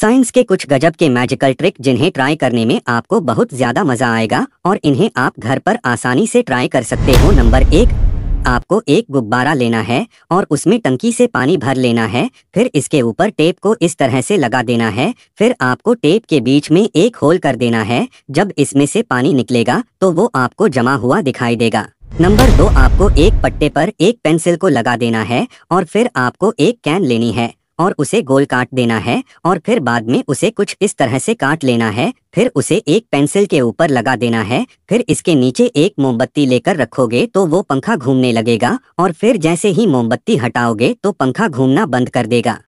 science के कुछ गजब के मैजिकल ट्रिक जिन्हें ट्राई करने में आपको बहुत ज्यादा मजा आएगा और इन्हें आप घर पर आसानी से ट्राई कर सकते हो नंबर एक आपको एक गुब्बारा लेना है और उसमें टंकी से पानी भर लेना है फिर इसके ऊपर टेप को इस तरह से लगा देना है फिर आपको टेप के बीच में एक होल कर देना है जब इसमें से पानी निकलेगा तो वो आपको जमा हुआ दिखाई देगा नंबर दो आपको एक पट्टे पर एक पेंसिल को लगा देना है और फिर आपको एक कैन लेनी है और उसे गोल काट देना है और फिर बाद में उसे कुछ इस तरह से काट लेना है फिर उसे एक पेंसिल के ऊपर लगा देना है फिर इसके नीचे एक मोमबत्ती लेकर रखोगे तो वो पंखा घूमने लगेगा और फिर जैसे ही मोमबत्ती हटाओगे तो पंखा घूमना बंद कर देगा